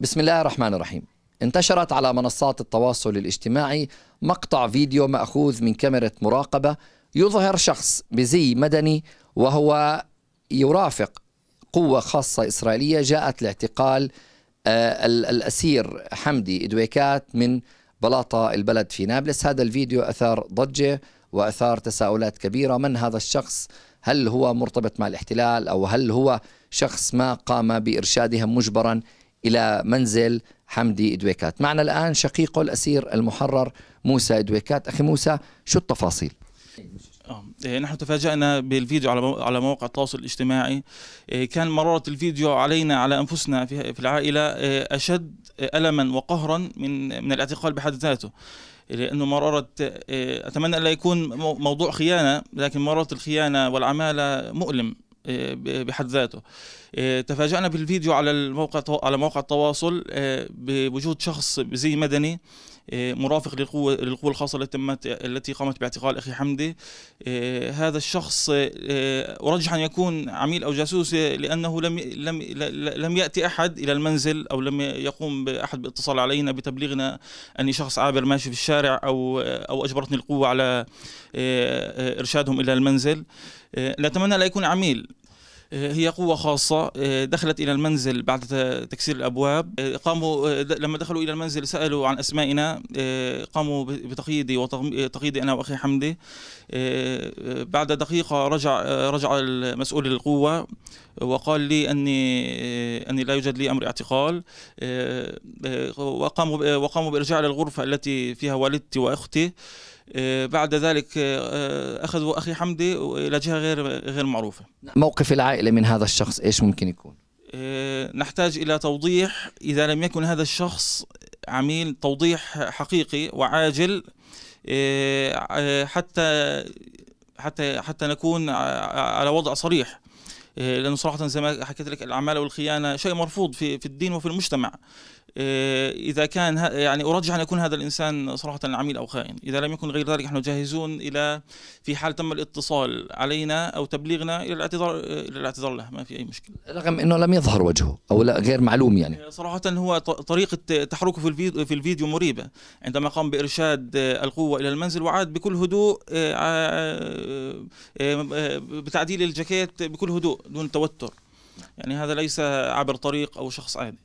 بسم الله الرحمن الرحيم انتشرت على منصات التواصل الاجتماعي مقطع فيديو مأخوذ من كاميرا مراقبة يظهر شخص بزي مدني وهو يرافق قوة خاصة إسرائيلية جاءت لاعتقال آه، الأسير حمدي إدويكات من بلاطة البلد في نابلس هذا الفيديو أثار ضجة وأثار تساؤلات كبيرة من هذا الشخص هل هو مرتبط مع الاحتلال أو هل هو شخص ما قام بإرشادهم مجبرا إلى منزل حمدي إدويكات معنا الآن شقيقه الأسير المحرر موسى إدويكات أخي موسى شو التفاصيل؟ آه، إيه، نحن تفاجأنا بالفيديو على على مواقع التواصل الاجتماعي إيه، كان مرارة الفيديو علينا على أنفسنا في العائلة إيه، أشد ألما وقهرا من من الاعتقال بحد ذاته لأنه مرارة أتمنى لا يكون موضوع خيانة لكن مرارة الخيانة والعمالة مؤلم بحد ذاته آه، تفاجأنا بالفيديو على الموقع على موقع التواصل آه، بوجود شخص زي مدني إيه، مرافق للقوة للقوة الخاصة التي تمت التي قامت باعتقال أخي حمدي إيه، هذا الشخص إيه، أرجح أن يكون عميل أو جاسوس لأنه لم لم لم يأتي أحد إلى المنزل أو لم يقوم أحد باتصال علينا بتبليغنا أني شخص عابر ماشي في الشارع أو أو أجبرتني القوة على إرشادهم إلى المنزل نتمنى لا يكون عميل آه، هي قوة خاصة آه، دخلت إلى المنزل بعد تكسير الأبواب آه، قاموا لما دخلوا إلى المنزل سألوا عن أسمائنا قاموا بتقييدي وتقييدي أنا وأخي حمدي بعد دقيقة رجع رجع المسؤول القوة وقال لي أني أني لا يوجد لي أمر اعتقال وقاموا وقاموا بإرجاعي للغرفة التي فيها والدتي وأختي آه، بعد ذلك آه، آه، اخذوا اخي حمدي الى جهه غير غير معروفه نعم. موقف العائله من هذا الشخص ايش ممكن يكون نحتاج الى توضيح اذا لم يكن هذا الشخص عميل توضيح حقيقي وعاجل حتى حتى حتى نكون على وضع صريح لانه صراحه زي ما حكيت لك العماله والخيانه شيء مرفوض في في الدين وفي المجتمع آه، إذا كان يعني أرجح أن يكون هذا الإنسان صراحة عميل أو خائن إذا لم يكن غير ذلك نحن جاهزون إلى في حال تم الاتصال علينا أو تبليغنا إلى الاعتذار آه، إلى الاعتذار له ما في أي مشكلة رغم أنه لم يظهر وجهه أو لا غير معلوم يعني آه، صراحة هو طريقة تحركه في الفيديو, في الفيديو مريبة عندما قام بإرشاد القوة إلى المنزل وعاد بكل هدوء بتعديل الجاكيت بكل هدوء دون توتر يعني هذا ليس عبر طريق أو شخص عادي